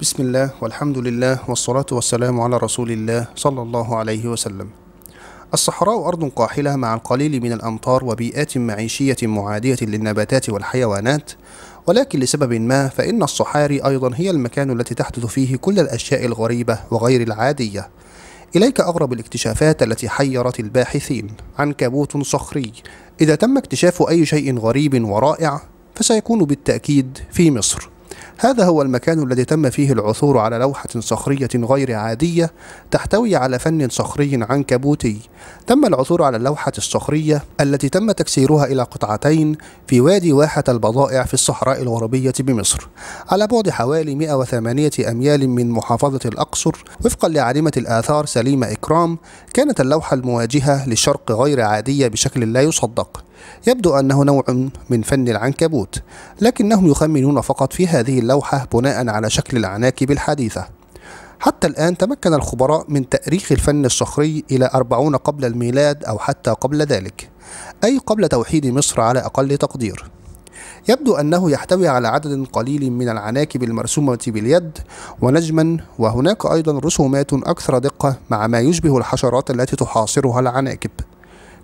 بسم الله والحمد لله والصلاة والسلام على رسول الله صلى الله عليه وسلم الصحراء أرض قاحلة مع القليل من الأمطار وبيئات معيشية معادية للنباتات والحيوانات ولكن لسبب ما فإن الصحاري أيضا هي المكان التي تحدث فيه كل الأشياء الغريبة وغير العادية إليك أغرب الاكتشافات التي حيرت الباحثين عنكبوت صخري إذا تم اكتشاف أي شيء غريب ورائع فسيكون بالتأكيد في مصر هذا هو المكان الذي تم فيه العثور على لوحة صخرية غير عادية تحتوي على فن صخري عنكبوتي تم العثور على اللوحة الصخرية التي تم تكسيرها إلى قطعتين في وادي واحة البضائع في الصحراء الغربية بمصر على بعد حوالي 108 أميال من محافظة الأقصر وفقا لعالمة الآثار سليمة إكرام كانت اللوحة المواجهة للشرق غير عادية بشكل لا يصدق يبدو أنه نوع من فن العنكبوت لكنهم يخمنون فقط في هذه اللوحة بناء على شكل العناكب الحديثة حتى الآن تمكن الخبراء من تأريخ الفن الصخري إلى أربعون قبل الميلاد أو حتى قبل ذلك أي قبل توحيد مصر على أقل تقدير يبدو أنه يحتوي على عدد قليل من العناكب المرسومة باليد ونجما وهناك أيضا رسومات أكثر دقة مع ما يشبه الحشرات التي تحاصرها العناكب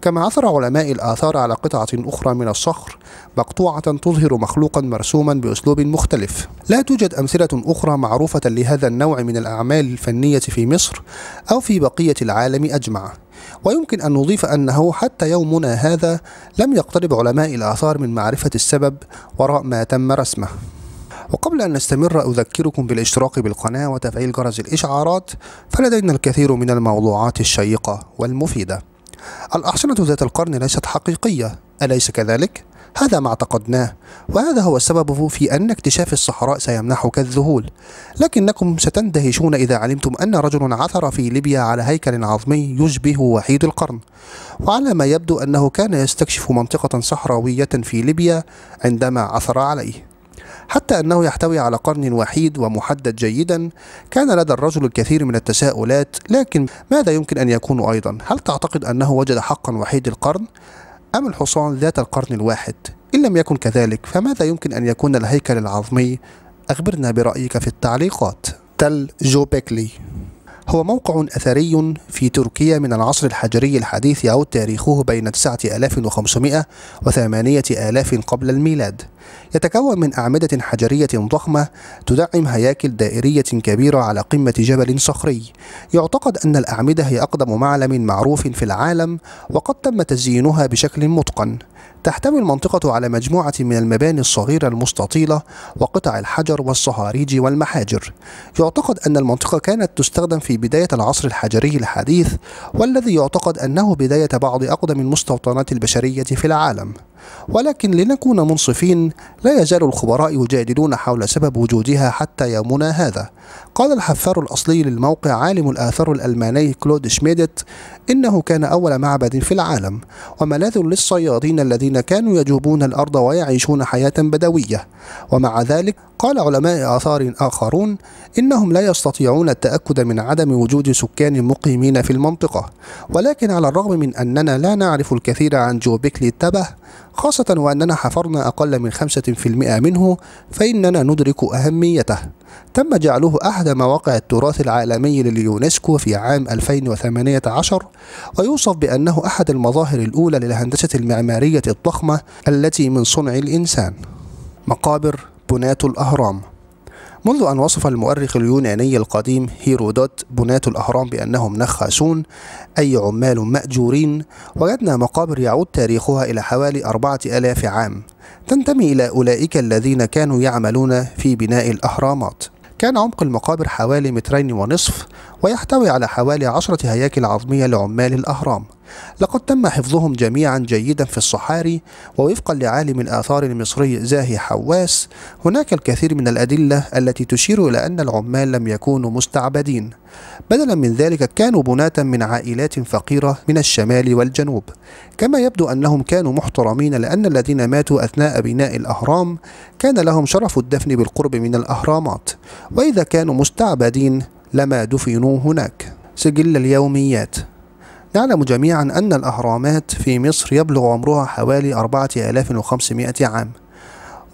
كما عثر علماء الآثار على قطعة أخرى من الصخر مقطوعة تظهر مخلوقا مرسوما بأسلوب مختلف لا توجد أمثلة أخرى معروفة لهذا النوع من الأعمال الفنية في مصر أو في بقية العالم أجمع ويمكن أن نضيف أنه حتى يومنا هذا لم يقترب علماء الآثار من معرفة السبب وراء ما تم رسمه وقبل أن نستمر أذكركم بالاشتراك بالقناة وتفعيل جرس الإشعارات فلدينا الكثير من الموضوعات الشيقة والمفيدة الأحصنة ذات القرن ليست حقيقية أليس كذلك؟ هذا ما اعتقدناه وهذا هو السبب في أن اكتشاف الصحراء سيمنحك الذهول لكنكم ستندهشون إذا علمتم أن رجل عثر في ليبيا على هيكل عظمي يشبه وحيد القرن وعلى ما يبدو أنه كان يستكشف منطقة صحراوية في ليبيا عندما عثر عليه حتى أنه يحتوي على قرن وحيد ومحدد جيدا كان لدى الرجل الكثير من التساؤلات لكن ماذا يمكن أن يكون أيضا هل تعتقد أنه وجد حقا وحيد القرن أم الحصان ذات القرن الواحد إن لم يكن كذلك فماذا يمكن أن يكون الهيكل العظمي أخبرنا برأيك في التعليقات تل جو بيكلي هو موقع أثري في تركيا من العصر الحجري الحديث يعود تاريخه بين 9500 و 8000 قبل الميلاد يتكون من أعمدة حجرية ضخمة تدعم هياكل دائرية كبيرة على قمة جبل صخري يعتقد أن الأعمدة هي أقدم معلم معروف في العالم وقد تم تزيينها بشكل متقن تحتوي المنطقة على مجموعة من المباني الصغيرة المستطيلة وقطع الحجر والصهاريج والمحاجر. يعتقد أن المنطقة كانت تستخدم في بداية العصر الحجري الحديث والذي يعتقد أنه بداية بعض أقدم المستوطنات البشرية في العالم. ولكن لنكون منصفين لا يزال الخبراء يجادلون حول سبب وجودها حتى يومنا هذا قال الحفار الأصلي للموقع عالم الآثار الألماني كلود شميدت إنه كان أول معبد في العالم وملاذ للصيادين الذين كانوا يجوبون الأرض ويعيشون حياة بدوية ومع ذلك قال علماء آثار آخرون إنهم لا يستطيعون التأكد من عدم وجود سكان مقيمين في المنطقة ولكن على الرغم من أننا لا نعرف الكثير عن جوبيكلي التبه خاصة وأننا حفرنا أقل من 5% منه فإننا ندرك أهميته تم جعله أحد مواقع التراث العالمي لليونسكو في عام 2018 ويوصف بأنه أحد المظاهر الأولى للهندسة المعمارية الضخمة التي من صنع الإنسان مقابر بناة الأهرام منذ أن وصف المؤرخ اليوناني القديم هيرودوت بناة الأهرام بأنهم نخاسون أي عمال مأجورين وجدنا مقابر يعود تاريخها إلى حوالي أربعة آلاف عام تنتمي إلى أولئك الذين كانوا يعملون في بناء الأهرامات كان عمق المقابر حوالي مترين ونصف ويحتوي على حوالي عشرة هياكل عظمية لعمال الأهرام لقد تم حفظهم جميعا جيدا في الصحاري ووفقا لعالم الآثار المصري زاهي حواس هناك الكثير من الأدلة التي تشير إلى أن العمال لم يكونوا مستعبدين بدلا من ذلك كانوا بناة من عائلات فقيرة من الشمال والجنوب كما يبدو أنهم كانوا محترمين لأن الذين ماتوا أثناء بناء الأهرام كان لهم شرف الدفن بالقرب من الأهرامات وإذا كانوا مستعبدين لما دفنوا هناك سجل اليوميات نعلم جميعا أن الأهرامات في مصر يبلغ عمرها حوالي 4500 عام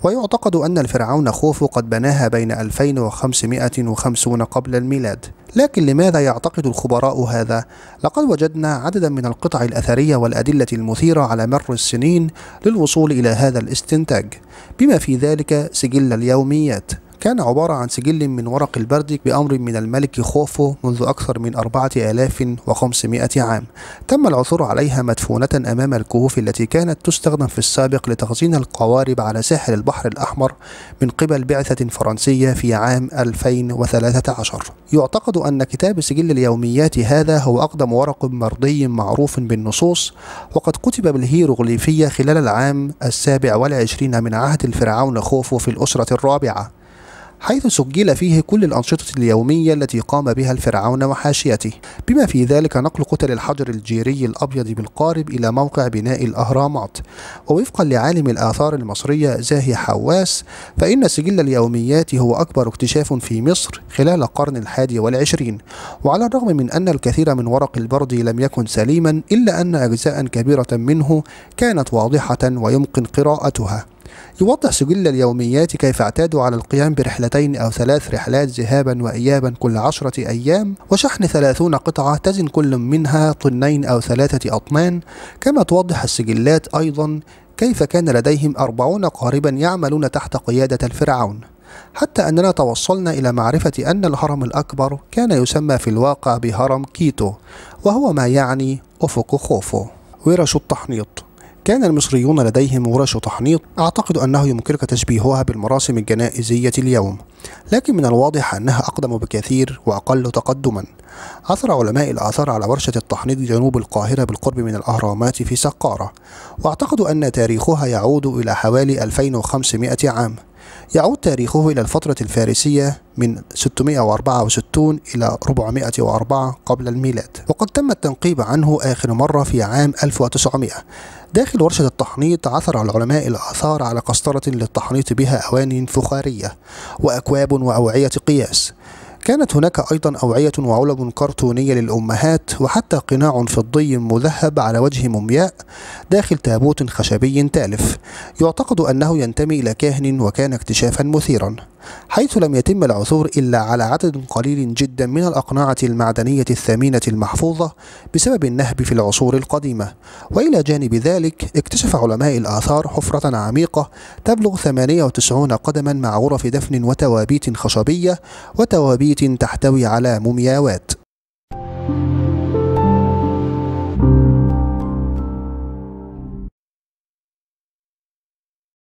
ويعتقد أن الفرعون خوفو قد بناها بين 2550 قبل الميلاد لكن لماذا يعتقد الخبراء هذا؟ لقد وجدنا عددا من القطع الأثرية والأدلة المثيرة على مر السنين للوصول إلى هذا الاستنتاج بما في ذلك سجل اليوميات كان عبارة عن سجل من ورق البرد بأمر من الملك خوفو منذ أكثر من 4500 عام تم العثور عليها مدفونة أمام الكهوف التي كانت تستخدم في السابق لتخزين القوارب على ساحل البحر الأحمر من قبل بعثة فرنسية في عام 2013 يعتقد أن كتاب سجل اليوميات هذا هو أقدم ورق مرضي معروف بالنصوص وقد كتب بالهيروغليفية خلال العام السابع والعشرين من عهد الفرعون خوفو في الأسرة الرابعة حيث سجل فيه كل الأنشطة اليومية التي قام بها الفرعون وحاشيته بما في ذلك نقل قتل الحجر الجيري الأبيض بالقارب إلى موقع بناء الأهرامات ووفقا لعالم الآثار المصرية زاهي حواس فإن سجل اليوميات هو أكبر اكتشاف في مصر خلال القرن الحادي والعشرين وعلى الرغم من أن الكثير من ورق البرد لم يكن سليما إلا أن أجزاء كبيرة منه كانت واضحة ويمكن قراءتها يوضح سجل اليوميات كيف اعتادوا على القيام برحلتين أو ثلاث رحلات ذهابا وإيابا كل عشرة أيام وشحن ثلاثون قطعة تزن كل منها طنين أو ثلاثة أطنان كما توضح السجلات أيضا كيف كان لديهم أربعون قاربا يعملون تحت قيادة الفرعون حتى أننا توصلنا إلى معرفة أن الهرم الأكبر كان يسمى في الواقع بهرم كيتو وهو ما يعني أفق خوفو ورش التحنيط كان المصريون لديهم ورش تحنيط أعتقد أنه يمكنك تشبيهها بالمراسم الجنائزية اليوم لكن من الواضح أنها أقدم بكثير وأقل تقدما عثر علماء الآثار على ورشة التحنيط جنوب القاهرة بالقرب من الأهرامات في سقارة وأعتقد أن تاريخها يعود إلى حوالي 2500 عام يعود تاريخه إلى الفترة الفارسية من 664 إلى 404 قبل الميلاد وقد تم التنقيب عنه آخر مرة في عام 1900 داخل ورشة التحنيط عثر العلماء الآثار على قسطرة للتحنيط بها أواني فخارية وأكواب وأوعية قياس كانت هناك أيضا أوعية وعلب كرتونية للأمهات وحتى قناع فضي مذهب على وجه مومياء داخل تابوت خشبي تالف يعتقد أنه ينتمي إلى كاهن وكان اكتشافا مثيرا حيث لم يتم العثور إلا على عدد قليل جدا من الأقنعة المعدنية الثمينة المحفوظة بسبب النهب في العصور القديمة وإلى جانب ذلك اكتشف علماء الآثار حفرة عميقة تبلغ 98 قدما مع غرف دفن وتوابيت خشبية وتوابيت تحتوي على مومياوات